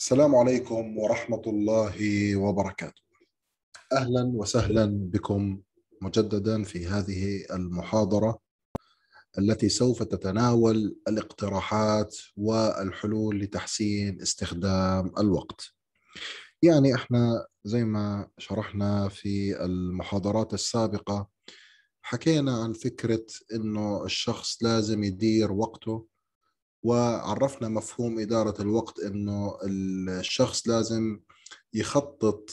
السلام عليكم ورحمة الله وبركاته. أهلا وسهلا بكم مجددا في هذه المحاضرة التي سوف تتناول الاقتراحات والحلول لتحسين استخدام الوقت. يعني احنا زي ما شرحنا في المحاضرات السابقة حكينا عن فكرة انه الشخص لازم يدير وقته وعرفنا مفهوم إدارة الوقت إنه الشخص لازم يخطط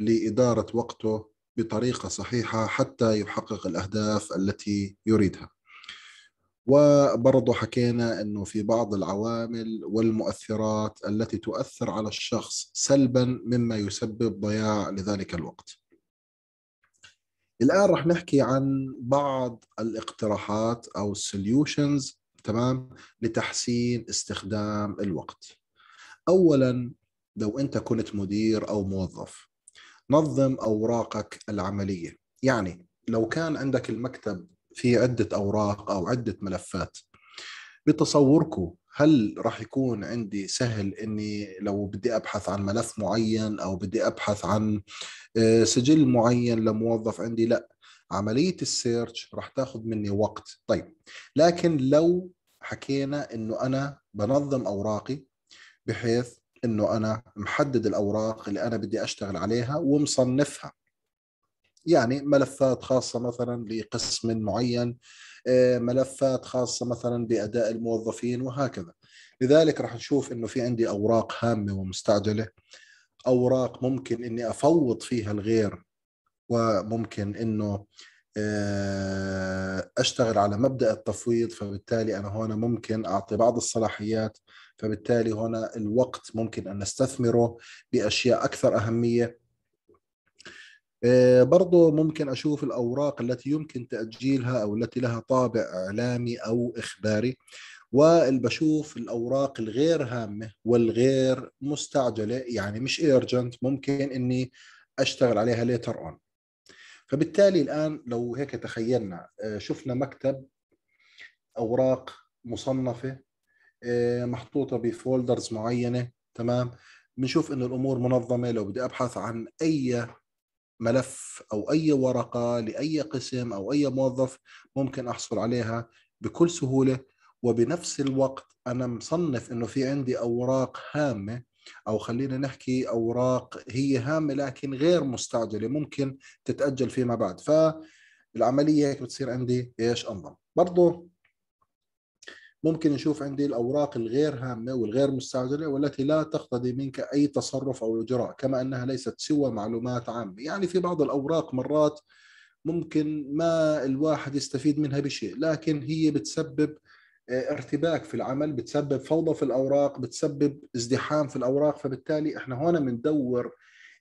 لإدارة وقته بطريقة صحيحة حتى يحقق الأهداف التي يريدها وبرضه حكينا أنه في بعض العوامل والمؤثرات التي تؤثر على الشخص سلبا مما يسبب ضياع لذلك الوقت الآن رح نحكي عن بعض الاقتراحات أو solutions تمام لتحسين استخدام الوقت اولا لو انت كنت مدير او موظف نظم اوراقك العمليه يعني لو كان عندك المكتب في عده اوراق او عده ملفات بتصوركم هل راح يكون عندي سهل اني لو بدي ابحث عن ملف معين او بدي ابحث عن آه، سجل معين لموظف عندي لا عمليه السيرش راح تاخذ مني وقت طيب لكن لو حكينا انه انا بنظم اوراقي بحيث انه انا محدد الاوراق اللي انا بدي اشتغل عليها ومصنفها يعني ملفات خاصه مثلا لقسم معين آه، ملفات خاصه مثلا باداء الموظفين وهكذا لذلك راح نشوف انه في عندي اوراق هامه ومستعجله اوراق ممكن اني افوض فيها الغير وممكن انه آه، اشتغل على مبدا التفويض فبالتالي انا هنا ممكن اعطي بعض الصلاحيات فبالتالي هنا الوقت ممكن ان نستثمره باشياء اكثر اهميه آه، برضو ممكن أشوف الأوراق التي يمكن تأجيلها أو التي لها طابع إعلامي أو إخباري وبشوف الأوراق الغير هامة والغير مستعجلة يعني مش ايرجنت ممكن أني أشتغل عليها ليتر أون فبالتالي الان لو هيك تخيلنا آه، شفنا مكتب اوراق مصنفه آه، محطوطه بفولدرز معينه تمام بنشوف انه الامور منظمه لو بدي ابحث عن اي ملف او اي ورقه لاي قسم او اي موظف ممكن احصل عليها بكل سهوله وبنفس الوقت انا مصنف انه في عندي اوراق هامه او خلينا نحكي اوراق هي هامه لكن غير مستعجله ممكن تتاجل فيما بعد فالعمليه هيك بتصير عندي ايش انظم برضه ممكن نشوف عندي الاوراق الغير هامه والغير مستعجله والتي لا تقتضي منك اي تصرف او اجراء كما انها ليست سوى معلومات عامه يعني في بعض الاوراق مرات ممكن ما الواحد يستفيد منها بشيء لكن هي بتسبب ارتباك في العمل بتسبب فوضى في الاوراق بتسبب ازدحام في الاوراق فبالتالي احنا هنا بندور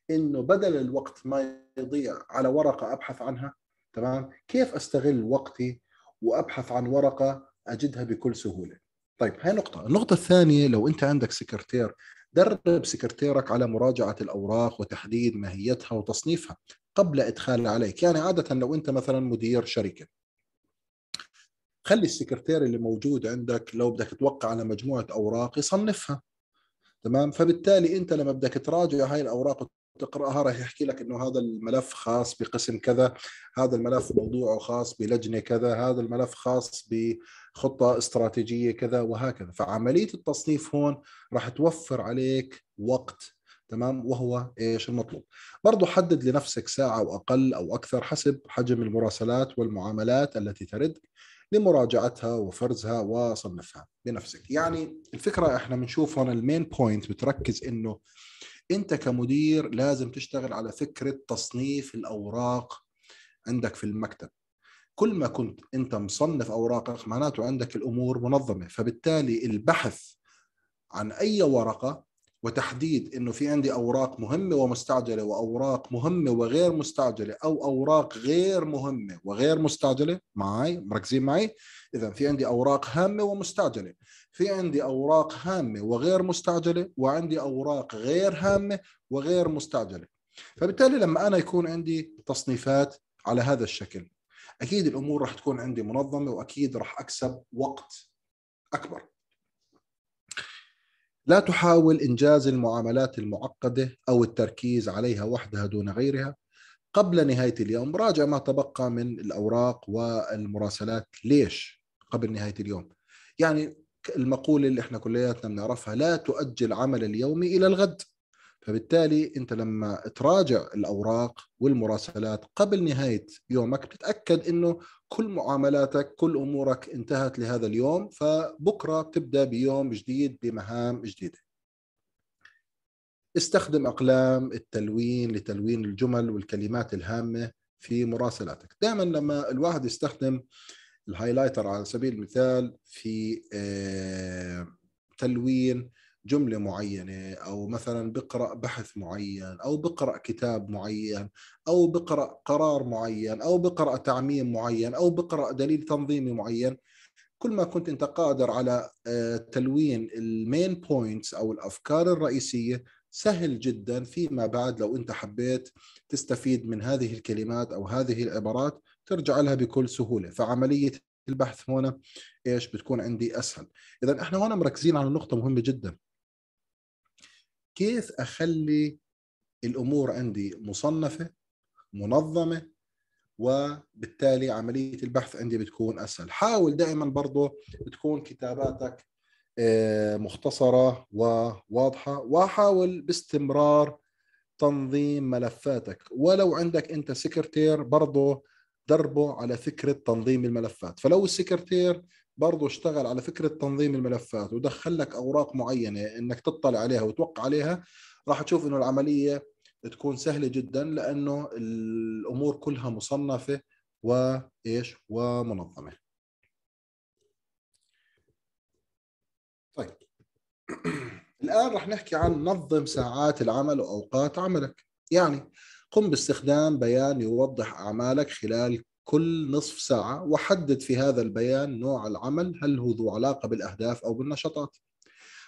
انه بدل الوقت ما يضيع على ورقه ابحث عنها تمام كيف استغل وقتي وابحث عن ورقه اجدها بكل سهوله طيب هاي نقطه النقطه الثانيه لو انت عندك سكرتير درب سكرتيرك على مراجعه الاوراق وتحديد ماهيتها وتصنيفها قبل ادخالها عليك يعني عاده لو انت مثلا مدير شركه خلي السكرتير اللي موجود عندك لو بدك توقع على مجموعه اوراق يصنفها تمام فبالتالي انت لما بدك تراجع هاي الاوراق تقراها راح يحكي لك انه هذا الملف خاص بقسم كذا هذا الملف موضوعه خاص بلجنه كذا هذا الملف خاص بخطه استراتيجيه كذا وهكذا فعمليه التصنيف هون راح توفر عليك وقت تمام وهو ايش المطلوب برضو حدد لنفسك ساعه واقل او اكثر حسب حجم المراسلات والمعاملات التي ترد لمراجعتها وفرزها وصنفها بنفسك يعني الفكرة احنا بنشوف هون المين بوينت بتركز انه انت كمدير لازم تشتغل على فكرة تصنيف الاوراق عندك في المكتب كل ما كنت انت مصنف اوراقك معناته عندك الامور منظمه فبالتالي البحث عن اي ورقه وتحديد انه في عندي اوراق مهمه ومستعجله واوراق مهمه وغير مستعجله او اوراق غير مهمه وغير مستعجله معي مركزين معي اذا في عندي اوراق هامه ومستعجله في عندي اوراق هامه وغير مستعجله وعندي اوراق غير هامه وغير مستعجله فبالتالي لما انا يكون عندي تصنيفات على هذا الشكل اكيد الامور راح تكون عندي منظمه واكيد راح اكسب وقت اكبر لا تحاول إنجاز المعاملات المعقدة أو التركيز عليها وحدها دون غيرها قبل نهاية اليوم راجع ما تبقى من الأوراق والمراسلات ليش قبل نهاية اليوم يعني المقولة اللي احنا كلياتنا بنعرفها لا تؤجل عمل اليوم إلى الغد فبالتالي انت لما تراجع الاوراق والمراسلات قبل نهايه يومك بتتاكد انه كل معاملاتك كل امورك انتهت لهذا اليوم فبكره بتبدا بيوم جديد بمهام جديده استخدم اقلام التلوين لتلوين الجمل والكلمات الهامه في مراسلاتك دائما لما الواحد يستخدم الهايلايتر على سبيل المثال في آه، تلوين جمله معينه او مثلا بقرا بحث معين او بقرا كتاب معين او بقرا قرار معين او بقرا تعميم معين او بقرا دليل تنظيمي معين كل ما كنت انت قادر على آه، تلوين المين بوينتس او الافكار الرئيسيه سهل جدا فيما بعد لو انت حبيت تستفيد من هذه الكلمات او هذه العبارات ترجع لها بكل سهوله فعمليه البحث هنا ايش بتكون عندي اسهل اذا احنا هنا مركزين على نقطه مهمه جدا كيف اخلي الامور عندي مصنفه منظمه وبالتالي عمليه البحث عندي بتكون اسهل حاول دائما برضه تكون كتاباتك آه، مختصره وواضحه وحاول باستمرار تنظيم ملفاتك ولو عندك انت سكرتير برضه دربه على فكره تنظيم الملفات فلو السكرتير برضه اشتغل على فكره تنظيم الملفات ودخل لك اوراق معينه انك تطلع عليها وتوقع عليها راح تشوف انه العمليه تكون سهله جدا لانه الامور كلها مصنفه وايش ومنظمه طيب الان راح نحكي عن نظم ساعات العمل واوقات عملك يعني قم باستخدام بيان يوضح اعمالك خلال كل نصف ساعة وحدد في هذا البيان نوع العمل هل هو ذو علاقة بالأهداف أو بالنشاطات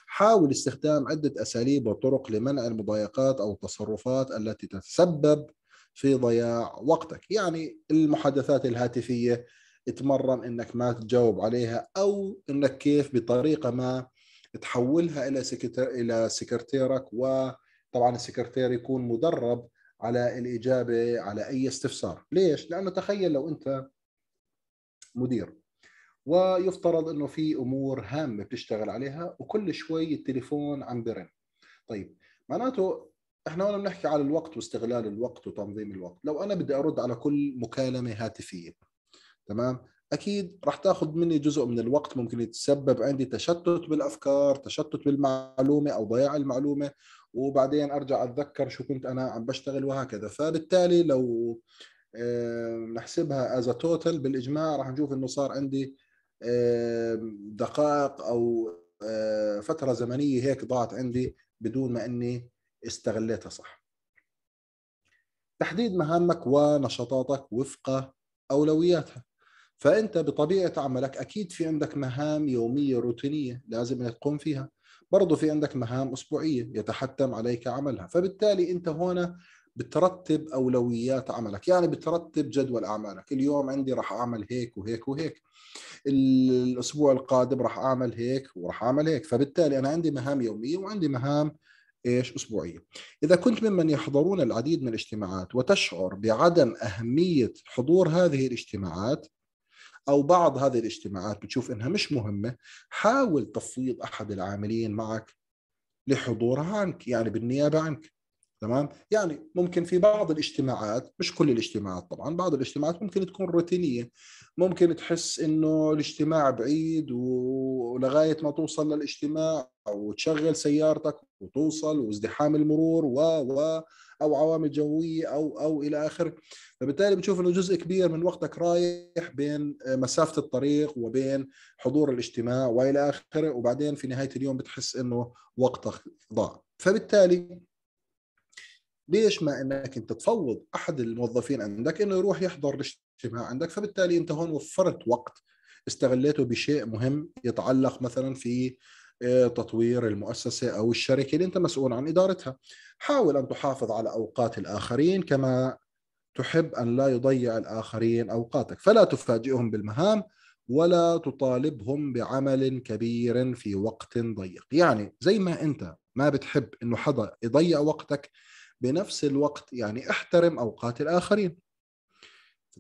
حاول استخدام عدة أساليب وطرق لمنع المضايقات أو التصرفات التي تتسبب في ضياع وقتك يعني المحادثات الهاتفية اتمرن انك ما تجاوب عليها او انك كيف بطريقه ما تحولها الى سكرتير الى سكرتيرك وطبعا السكرتير يكون مدرب على الاجابه على اي استفسار، ليش؟ لانه تخيل لو انت مدير ويفترض انه في امور هامه بتشتغل عليها وكل شوي التليفون عم برن. طيب معناته احنا هون بنحكي على الوقت واستغلال الوقت وتنظيم الوقت، لو انا بدي ارد على كل مكالمه هاتفيه تمام؟ اكيد رح تاخذ مني جزء من الوقت ممكن يتسبب عندي تشتت بالافكار، تشتت بالمعلومه او ضياع المعلومه وبعدين ارجع اتذكر شو كنت انا عم بشتغل وهكذا فبالتالي لو نحسبها از توتال بالاجماع راح نشوف انه صار عندي دقائق او فتره زمنيه هيك ضاعت عندي بدون ما اني استغليتها صح تحديد مهامك ونشاطاتك وفق اولوياتها فانت بطبيعه عملك اكيد في عندك مهام يوميه روتينيه لازم انك تقوم فيها برضو في عندك مهام أسبوعية يتحتم عليك عملها فبالتالي أنت هنا بترتب أولويات عملك يعني بترتب جدول أعمالك اليوم عندي راح أعمل هيك وهيك وهيك الأسبوع القادم راح أعمل هيك وراح أعمل هيك فبالتالي أنا عندي مهام يومية وعندي مهام ايش اسبوعيه اذا كنت ممن يحضرون العديد من الاجتماعات وتشعر بعدم اهميه حضور هذه الاجتماعات او بعض هذه الاجتماعات بتشوف انها مش مهمه حاول تفويض احد العاملين معك لحضورها عنك يعني بالنيابه عنك تمام يعني ممكن في بعض الاجتماعات مش كل الاجتماعات طبعا بعض الاجتماعات ممكن تكون روتينيه ممكن تحس انه الاجتماع بعيد ولغايه ما توصل للاجتماع وتشغل سيارتك وتوصل وازدحام المرور و و او عوامل جويه او او الى اخره فبالتالي بتشوف انه جزء كبير من وقتك رايح بين آه، مسافه الطريق وبين حضور الاجتماع والى اخره وبعدين في نهايه اليوم بتحس انه وقتك ضاع فبالتالي ليش ما انك انت تفوض احد الموظفين عندك انه يروح يحضر الاجتماع عندك فبالتالي انت هون وفرت وقت استغليته بشيء مهم يتعلق مثلا في تطوير المؤسسه او الشركه اللي انت مسؤول عن ادارتها. حاول ان تحافظ على اوقات الاخرين كما تحب ان لا يضيع الاخرين اوقاتك، فلا تفاجئهم بالمهام ولا تطالبهم بعمل كبير في وقت ضيق، يعني زي ما انت ما بتحب انه حدا يضيع وقتك بنفس الوقت يعني احترم اوقات الاخرين.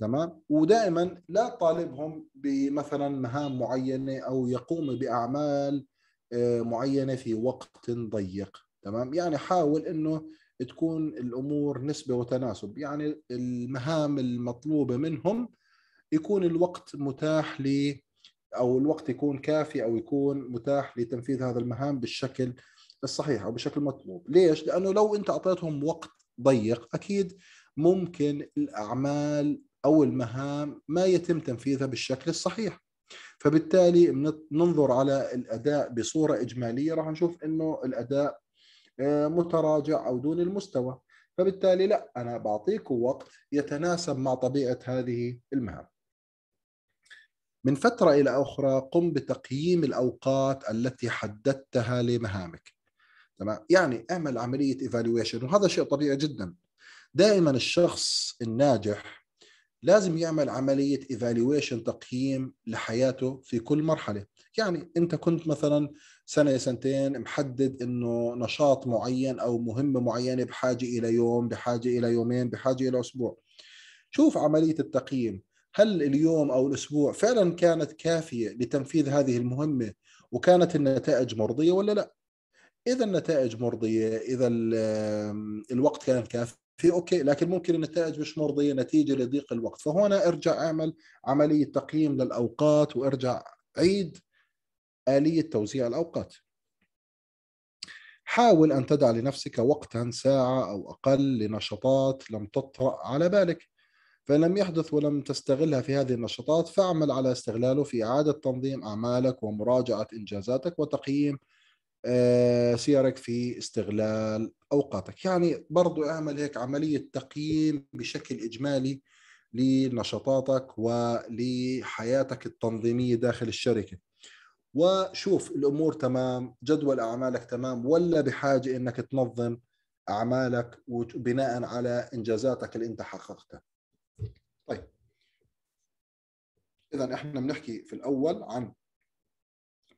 تمام ودائما لا تطالبهم بمثلا مهام معينه او يقوموا باعمال آه، معينه في وقت ضيق تمام يعني حاول انه تكون الامور نسبه وتناسب يعني المهام المطلوبه منهم يكون الوقت متاح ل او الوقت يكون كافي او يكون متاح لتنفيذ هذا المهام بالشكل الصحيح او بالشكل المطلوب ليش لانه لو انت اعطيتهم وقت ضيق اكيد ممكن الاعمال او المهام ما يتم تنفيذها بالشكل الصحيح فبالتالي ننظر على الاداء بصوره اجماليه راح نشوف انه الاداء آه، متراجع او دون المستوى فبالتالي لا انا بعطيكم وقت يتناسب مع طبيعه هذه المهام من فتره الى اخرى قم بتقييم الاوقات التي حددتها لمهامك تمام يعني اعمل عمليه ايفالويشن وهذا شيء طبيعي جدا دائما الشخص الناجح لازم يعمل عملية evaluation تقييم لحياته في كل مرحلة يعني أنت كنت مثلا سنة سنتين محدد أنه نشاط معين أو مهمة معينة بحاجة إلى يوم بحاجة إلى يومين بحاجة إلى أسبوع شوف عملية التقييم هل اليوم أو الأسبوع فعلا كانت كافية لتنفيذ هذه المهمة وكانت النتائج مرضية ولا لا إذا النتائج مرضية إذا الوقت كان كافي في اوكي لكن ممكن النتائج مش مرضيه نتيجه لضيق الوقت فهنا ارجع اعمل عمليه تقييم للاوقات وارجع عيد اليه توزيع الاوقات حاول ان تدع لنفسك وقتا ساعه او اقل لنشاطات لم تطرا على بالك فان لم يحدث ولم تستغلها في هذه النشاطات فاعمل على استغلاله في اعاده تنظيم اعمالك ومراجعه انجازاتك وتقييم آه، سيرك في استغلال اوقاتك يعني برضو اعمل هيك عمليه تقييم بشكل اجمالي لنشاطاتك ولحياتك التنظيميه داخل الشركه وشوف الامور تمام جدول اعمالك تمام ولا بحاجه انك تنظم اعمالك بناء على انجازاتك اللي انت حققتها طيب اذا احنا بنحكي في الاول عن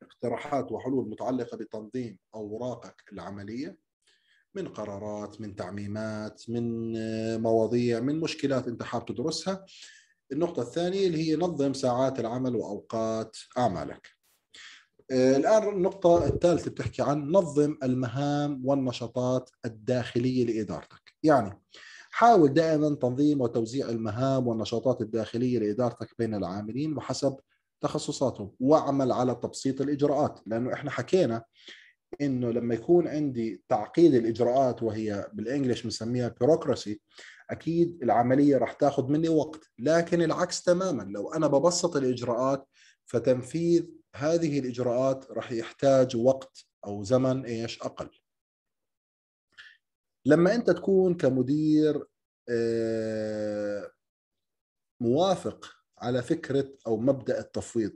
اقتراحات وحلول متعلقه بتنظيم اوراقك العمليه من قرارات من تعميمات من آه، مواضيع من مشكلات انت حاب تدرسها النقطه الثانيه اللي هي نظم ساعات العمل واوقات اعمالك آه، الان النقطه الثالثه بتحكي عن نظم المهام والنشاطات الداخليه لادارتك يعني حاول دائما تنظيم وتوزيع المهام والنشاطات الداخليه لادارتك بين العاملين وحسب تخصصاتهم واعمل على تبسيط الاجراءات لانه احنا حكينا انه لما يكون عندي تعقيد الاجراءات وهي بالانجلش بنسميها بيروقراسي اكيد العمليه راح تاخذ مني وقت لكن العكس تماما لو انا ببسط الاجراءات فتنفيذ هذه الاجراءات راح يحتاج وقت او زمن ايش اقل لما انت تكون كمدير آه، موافق على فكره او مبدا التفويض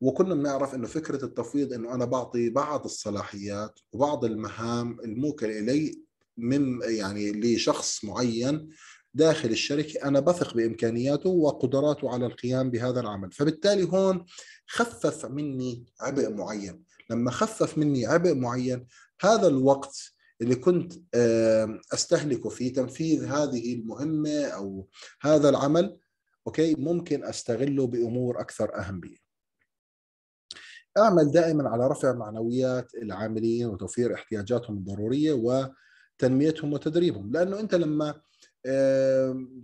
وكنا بنعرف انه فكره التفويض انه انا بعطي بعض الصلاحيات وبعض المهام الموكله الي من يعني لشخص معين داخل الشركه انا بثق بامكانياته وقدراته على القيام بهذا العمل، فبالتالي هون خفف مني عبء معين، لما خفف مني عبء معين هذا الوقت اللي كنت استهلكه في تنفيذ هذه المهمه او هذا العمل اوكي ممكن استغله بامور اكثر اهميه اعمل دائما على رفع معنويات العاملين وتوفير احتياجاتهم الضروريه وتنميتهم وتدريبهم لانه انت لما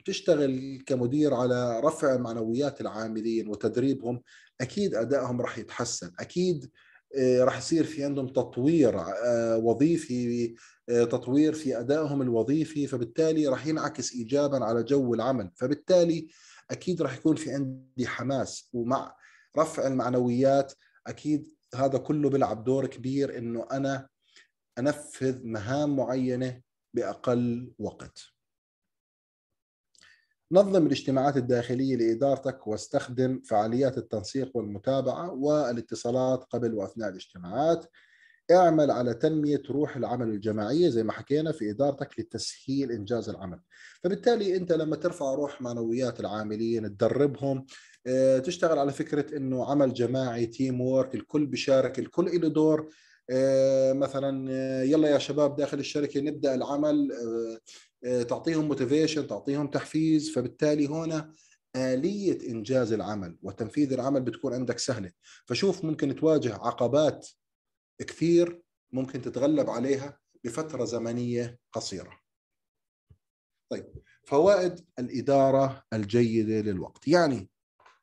تشتغل كمدير على رفع معنويات العاملين وتدريبهم اكيد ادائهم راح يتحسن اكيد آه، راح يصير في عندهم تطوير آه، وظيفي آه، تطوير في ادائهم الوظيفي فبالتالي راح ينعكس ايجابا على جو العمل فبالتالي اكيد راح يكون في عندي حماس ومع رفع المعنويات اكيد هذا كله بيلعب دور كبير انه انا انفذ مهام معينه باقل وقت. نظم الاجتماعات الداخليه لادارتك واستخدم فعاليات التنسيق والمتابعه والاتصالات قبل واثناء الاجتماعات. اعمل على تنميه روح العمل الجماعيه زي ما حكينا في ادارتك لتسهيل انجاز العمل فبالتالي انت لما ترفع روح معنويات العاملين تدربهم آه، تشتغل على فكره انه عمل جماعي تيم وورك الكل بيشارك الكل له دور آه، مثلا آه، يلا يا شباب داخل الشركه نبدا العمل تعطيهم موتيفيشن تعطيهم تحفيز فبالتالي هنا آلية إنجاز العمل وتنفيذ العمل بتكون عندك سهلة فشوف ممكن تواجه عقبات كثير ممكن تتغلب عليها بفتره زمنيه قصيره. طيب فوائد الاداره الجيده للوقت، يعني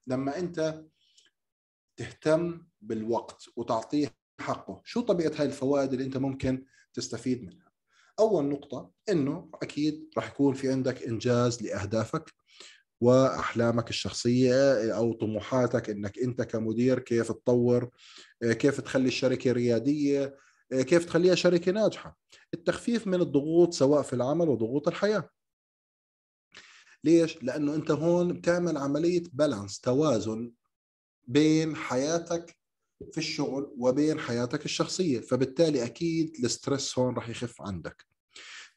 لما انت تهتم بالوقت وتعطيه حقه، شو طبيعه هاي الفوائد اللي انت ممكن تستفيد منها؟ اول نقطه انه اكيد راح يكون في عندك انجاز لاهدافك، واحلامك الشخصيه آه، او طموحاتك انك انت كمدير كيف تطور آه، كيف تخلي الشركه رياديه آه، كيف تخليها شركه ناجحه التخفيف من الضغوط سواء في العمل وضغوط الحياه ليش لانه انت هون بتعمل عمليه بالانس توازن بين حياتك في الشغل وبين حياتك الشخصيه فبالتالي اكيد الستريس هون راح يخف عندك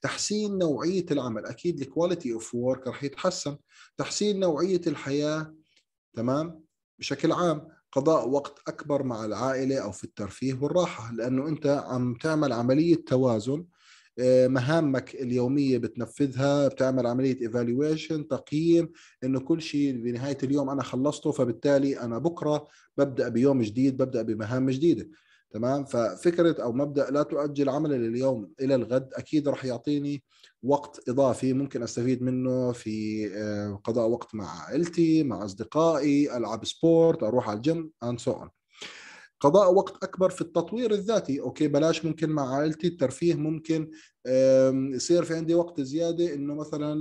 تحسين نوعيه العمل اكيد الكواليتي اوف وورك رح يتحسن تحسين نوعيه الحياه تمام بشكل عام قضاء وقت اكبر مع العائله او في الترفيه والراحه لانه انت عم تعمل عمليه توازن آه، مهامك اليوميه بتنفذها بتعمل عمليه ايفالويشن تقييم انه كل شيء بنهايه اليوم انا خلصته فبالتالي انا بكره ببدا بيوم جديد ببدا بمهام جديده تمام ففكره او مبدا لا تؤجل عملي لليوم الى الغد اكيد راح يعطيني وقت اضافي ممكن استفيد منه في آه، قضاء وقت مع عائلتي مع اصدقائي العب سبورت اروح على الجيم اند سو اون قضاء وقت اكبر في التطوير الذاتي اوكي بلاش ممكن مع عائلتي الترفيه ممكن يصير في عندي وقت زياده انه مثلا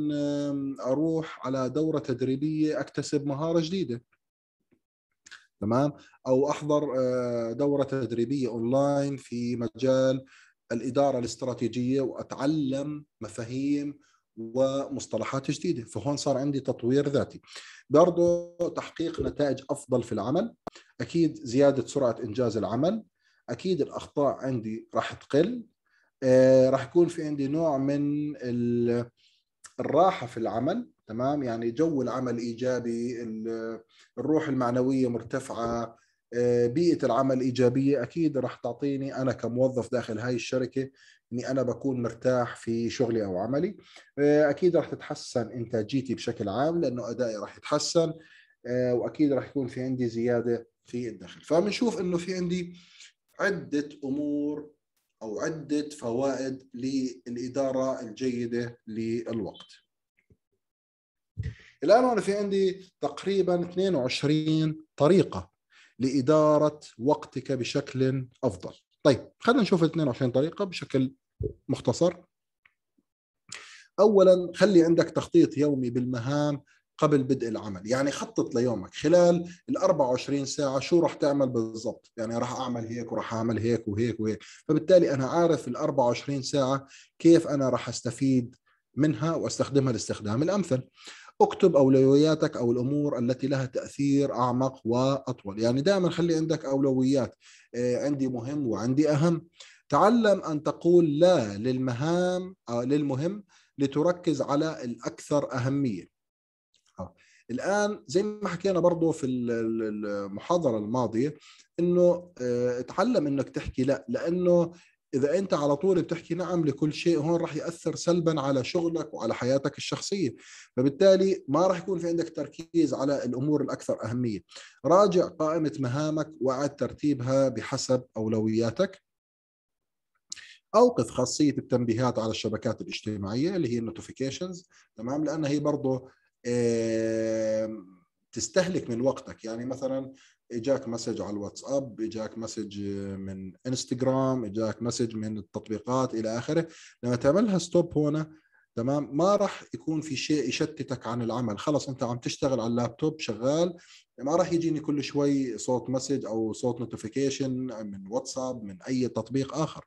اروح على دوره تدريبيه اكتسب مهاره جديده تمام او احضر آه، دوره تدريبيه اونلاين في مجال الاداره الاستراتيجيه واتعلم مفاهيم ومصطلحات جديده فهون صار عندي تطوير ذاتي برضو تحقيق نتائج افضل في العمل اكيد زياده سرعه انجاز العمل اكيد الاخطاء عندي راح تقل آه راح يكون في عندي نوع من الراحه في العمل تمام يعني جو العمل ايجابي الروح المعنويه مرتفعه آه، بيئه العمل ايجابيه اكيد راح تعطيني انا كموظف داخل هاي الشركه اني انا بكون مرتاح في شغلي او عملي آه، اكيد راح تتحسن انتاجيتي بشكل عام لانه ادائي راح يتحسن آه، واكيد راح يكون في عندي زياده في الدخل فبنشوف انه في عندي عده امور او عده فوائد للاداره الجيده للوقت الان وانا في عندي تقريبا 22 طريقه لاداره وقتك بشكل افضل طيب خلينا نشوف ال 22 طريقه بشكل مختصر اولا خلي عندك تخطيط يومي بالمهام قبل بدء العمل يعني خطط ليومك خلال ال 24 ساعة شو راح تعمل بالضبط يعني راح أعمل هيك وراح أعمل هيك وهيك وهيك فبالتالي أنا عارف ال 24 ساعة كيف أنا راح أستفيد منها واستخدمها الاستخدام الامثل اكتب اولوياتك او الامور التي لها تاثير اعمق واطول يعني دائما خلي عندك اولويات آه، عندي مهم وعندي اهم تعلم ان تقول لا للمهام آه، للمهم لتركز على الاكثر اهميه آه، الان زي ما حكينا برضه في المحاضره الماضيه انه اتعلم انك تحكي لا لانه اذا انت على طول بتحكي نعم لكل شيء هون راح ياثر سلبا على شغلك وعلى حياتك الشخصيه فبالتالي ما راح يكون في عندك تركيز على الامور الاكثر اهميه راجع قائمه مهامك واعد ترتيبها بحسب اولوياتك اوقف خاصيه التنبيهات على الشبكات الاجتماعيه اللي هي النوتيفيكيشنز تمام لان هي برضه تستهلك من وقتك يعني مثلا اجاك مسج على الواتساب اجاك مسج من انستغرام اجاك مسج من التطبيقات الى اخره لما تعملها ستوب هنا تمام ما راح يكون في شيء يشتتك عن العمل خلص انت عم تشتغل على اللابتوب شغال ما راح يجيني كل شوي صوت مسج او صوت نوتيفيكيشن من واتساب من اي تطبيق اخر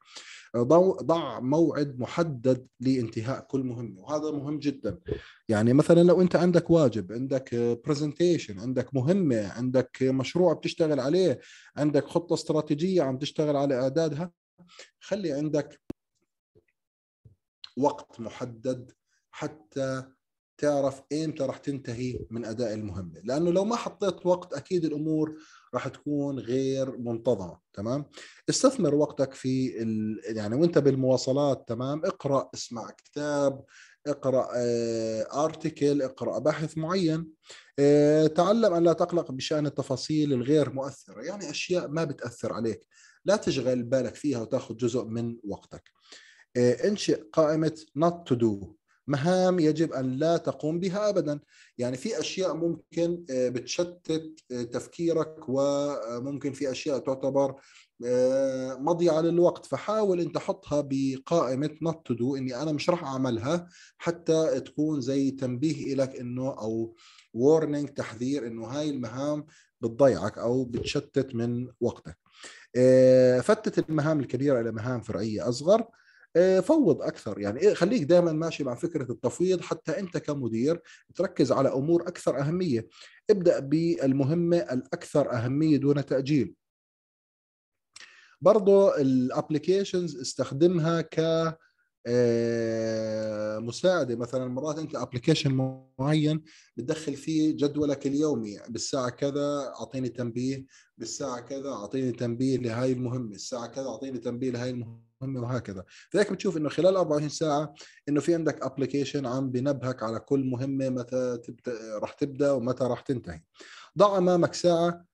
ضع موعد محدد لانتهاء كل مهمه وهذا مهم جدا يعني مثلا لو انت عندك واجب عندك برزنتيشن عندك مهمه عندك مشروع بتشتغل عليه عندك خطه استراتيجيه عم تشتغل على اعدادها خلي عندك وقت محدد حتى تعرف امتى راح تنتهي من اداء المهمه لانه لو ما حطيت وقت اكيد الامور راح تكون غير منتظمه تمام استثمر وقتك في ال... يعني وانت بالمواصلات تمام اقرا اسمع كتاب اقرا ارتكل آه، اقرا بحث معين آه، تعلم ان لا تقلق بشان التفاصيل الغير مؤثره يعني اشياء ما بتاثر عليك لا تشغل بالك فيها وتاخذ جزء من وقتك آه، انشئ قائمه not to do مهام يجب ان لا تقوم بها ابدا يعني في اشياء ممكن آه، بتشتت آه، تفكيرك وممكن في اشياء تعتبر آه، مضيعة للوقت فحاول انت حطها بقائمة not تو دو أني أنا مش راح أعملها حتى تكون زي تنبيه لك أنه أو warning تحذير أنه هاي المهام بتضيعك أو بتشتت من وقتك فتت المهام الكبيرة إلى مهام فرعية أصغر آه، فوض اكثر يعني إيه، خليك دائما ماشي مع فكره التفويض حتى انت كمدير تركز على امور اكثر اهميه ابدا بالمهمه الاكثر اهميه دون تاجيل برضه الابلكيشنز استخدمها ك آه، مساعده مثلا مرات انت ابلكيشن معين بتدخل فيه جدولك اليومي بالساعه كذا اعطيني تنبيه بالساعه كذا اعطيني تنبيه لهي المهمه الساعه كذا اعطيني تنبيه لهي المهمه مهمه وهكذا فهيك بتشوف انه خلال 24 ساعه انه في عندك ابلكيشن عم بنبهك على كل مهمه متى تبدا رح تبدا ومتى رح تنتهي ضع امامك ساعه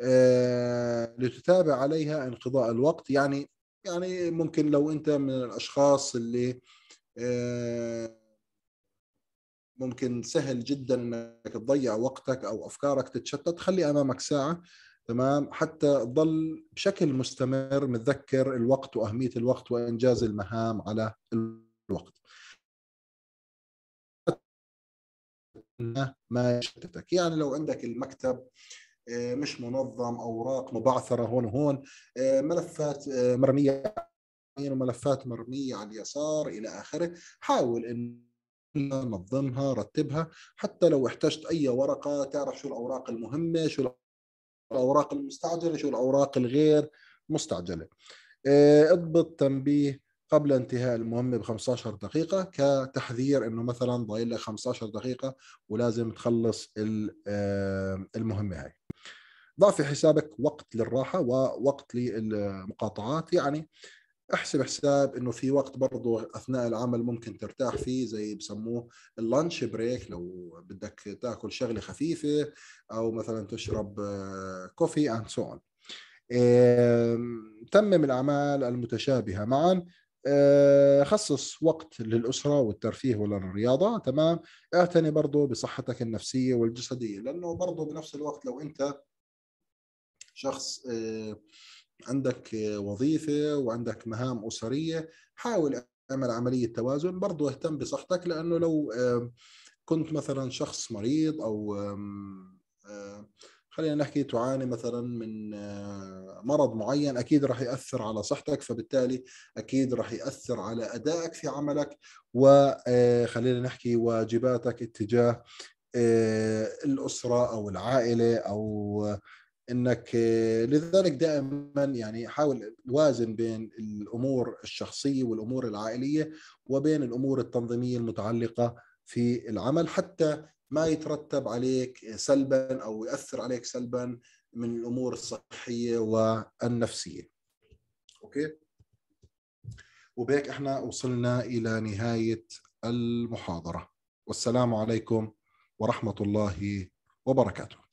آه لتتابع عليها انقضاء الوقت يعني يعني ممكن لو انت من الاشخاص اللي آه ممكن سهل جدا انك تضيع وقتك او افكارك تتشتت خلي امامك ساعه تمام حتى ظل بشكل مستمر متذكر الوقت واهميه الوقت وانجاز المهام على الوقت ما يشتتك يعني لو عندك المكتب آه، مش منظم اوراق مبعثره هون وهون آه، ملفات آه، مرميه وملفات مرميه على اليسار الى اخره حاول ان نظمها رتبها حتى لو احتجت اي ورقه تعرف شو الاوراق المهمه شو الاوراق المستعجله شو الاوراق الغير مستعجله إيه، اضبط تنبيه قبل انتهاء المهمه ب 15 دقيقه كتحذير انه مثلا ضايل لك 15 دقيقه ولازم تخلص آه، المهمه هاي ضع في حسابك وقت للراحه ووقت للمقاطعات يعني احسب حساب انه في وقت برضو اثناء العمل ممكن ترتاح فيه زي بسموه اللانش بريك لو بدك تاكل شغله خفيفه او مثلا تشرب كوفي اند سو اون تمم الاعمال المتشابهه معا آه، خصص وقت للأسرة والترفيه وللرياضة تمام اعتني برضو بصحتك النفسية والجسدية لأنه برضو بنفس الوقت لو أنت شخص آه، عندك وظيفه وعندك مهام اسريه حاول اعمل عمليه توازن برضو اهتم بصحتك لانه لو كنت مثلا شخص مريض او خلينا نحكي تعاني مثلا من آه، مرض معين اكيد راح ياثر على صحتك فبالتالي اكيد راح ياثر على ادائك في عملك وخلينا آه، نحكي واجباتك اتجاه آه، الاسره او العائله او انك آه، لذلك دائما يعني حاول توازن بين الامور الشخصيه والامور العائليه وبين الامور التنظيميه المتعلقه في العمل حتى ما يترتب عليك سلبا او ياثر عليك سلبا من الامور الصحيه والنفسيه. اوكي؟ وبهيك احنا وصلنا الى نهايه المحاضره والسلام عليكم ورحمه الله وبركاته.